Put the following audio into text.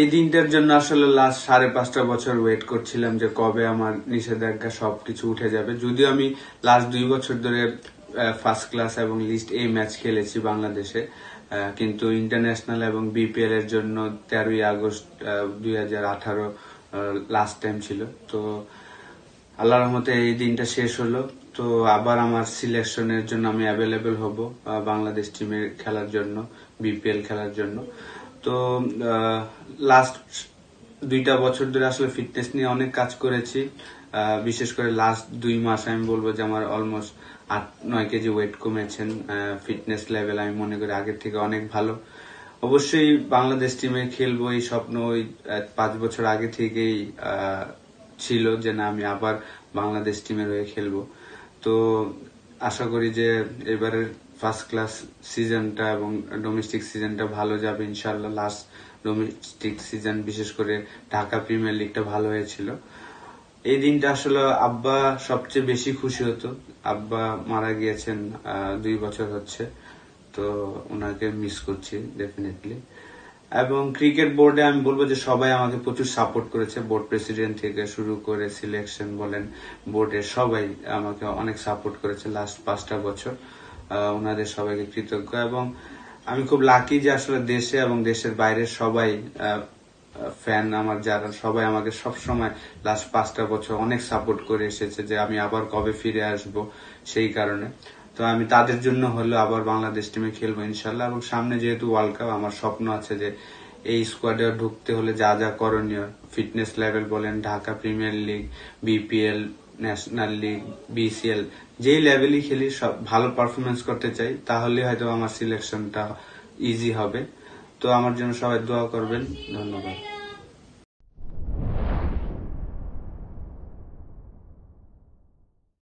এই দিনটার জন্য আসলে লাস্ট সাড়ে পাঁচটা বছর ওয়েট করছিলাম যে কবে আমার নিষেধাজ্ঞা সবকিছু উঠে যাবে যদিও আমি লাস্ট দুই বছর ধরে ফার্স্ট ক্লাস এবং লিস্ট এ ম্যাচ খেলেছি বাংলাদেশে কিন্তু ইন্টারন্যাশনাল এবং বিপিএল এর জন্য তেরোই আগস্ট দুই লাস্ট টাইম ছিল তো আল্লাহ রহমতে এই দিনটা শেষ হলো তো আবার আমার সিলেকশনের জন্য আমি অ্যাভেলেবেল হব বাংলাদেশ টিমের খেলার জন্য বিপিএল খেলার জন্য তো লাস্ট দুইটা বছর ধরে আসলে ফিটনেস নিয়ে অনেক কাজ করেছি বিশেষ করে লাস্ট দুই মাস আমি বলবো যে আমার অলমোস্ট আট নয় কেজি ওয়েট কমেছেন ফিটনেস লেভেল আমি মনে করি আগের থেকে অনেক ভালো অবশ্যই বাংলাদেশ টিমে খেলবো এই স্বপ্ন ওই পাঁচ বছর আগে থেকেই ছিল যে না আমি আবার বাংলাদেশ টিমের হয়ে খেলবো তো আশা করি যে এবারের ফার্স্ট ক্লাস সিজনটা এবং ডোমেস্টিক সিজনটা ভালো যাবে ইনশাল্লাহ লাস্ট ডোমেস্টিক সিজন বিশেষ করে ঢাকা প্রিমিয়ার লিগটা ভালো হয়েছিল এই দিনটা আসলে আব্বা সবচেয়ে বেশি খুশি হতো আব্বা মারা গিয়েছেন দুই বছর হচ্ছে তো ওনাকে মিস করছি ডেফিনেটলি এবং ক্রিকেট বোর্ডে আমি বলবো যে সবাই আমাকে প্রচুর সাপোর্ট করেছে বোর্ড প্রেসিডেন্ট থেকে শুরু করে সিলেকশন বলেন বোর্ডের সবাই আমাকে অনেক সাপোর্ট করেছে লাস্ট পাঁচটা বছর ওনাদের সবাইকে কৃতজ্ঞ এবং আমি খুব লাকি যে আসলে দেশে এবং দেশের বাইরে সবাই ফ্যান আমার যারা সবাই আমাকে সবসময় লাস্ট পাঁচটা বছর অনেক সাপোর্ট করে এসেছে যে আমি আবার কবে ফিরে আসব সেই কারণে তো আমি তাদের জন্য হলো আবার বাংলাদেশ টিমে খেলবো ইনশাল্লাহ এবং সামনে যেহেতু ওয়ার্ল্ড কাপ আমার স্বপ্ন আছে যে এই স্কোয়াডে ঢুকতে হলে যা যা করণীয় ফিটনেস লেভেল বলেন Dhaka premier league BPL national league BCL যেই লেভেলই খেলি সব ভালো পারফরমেন্স করতে চাই তাহলে হয়তো আমার সিলেকশনটা ইজি হবে তো আমার জন্য সবাই দোয়া করবেন ধন্যবাদ